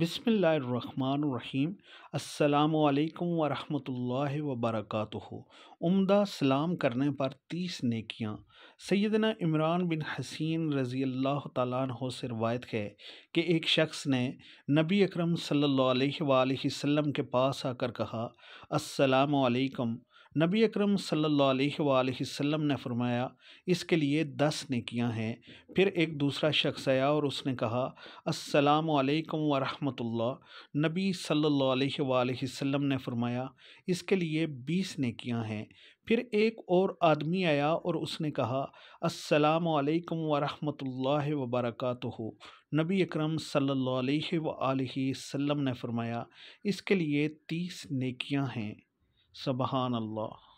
बिसमीम अल्लाम वरहमतुल्लाहि वबरकातुहु उम्दा सलाम करने पर तीस नेकियां सैदना इमरान बिन हसीन रज़ी अल्लाह तु से रवायत है कि एक शख्स ने नबी अकरम सल्लल्लाहु अलैहि वसल्लम के पास आकर कहा अस्सलाम वालेकुम नबी अकरम सल्लल्लाहु अलैहि वसल्लम ने फरमाया इसके लिए दस नेकियां हैं फिर एक दूसरा शख्स आया और उसने कहा अस्सलाम वालेकुम वरहमतुल्लाह नबी सल्लल्लाहु अलैहि वसल्लम ने फरमाया इसके लिए बीस नेकियां हैं फिर एक और आदमी आया और उसने कहा अस्सलाम वालेकुम वरहमतुल्लाह हो नबी अकरम सल्लल्लाहु अलैहि वसल्लम ने फरमाया इसके लिए तीस नेकियां हैं subhanallah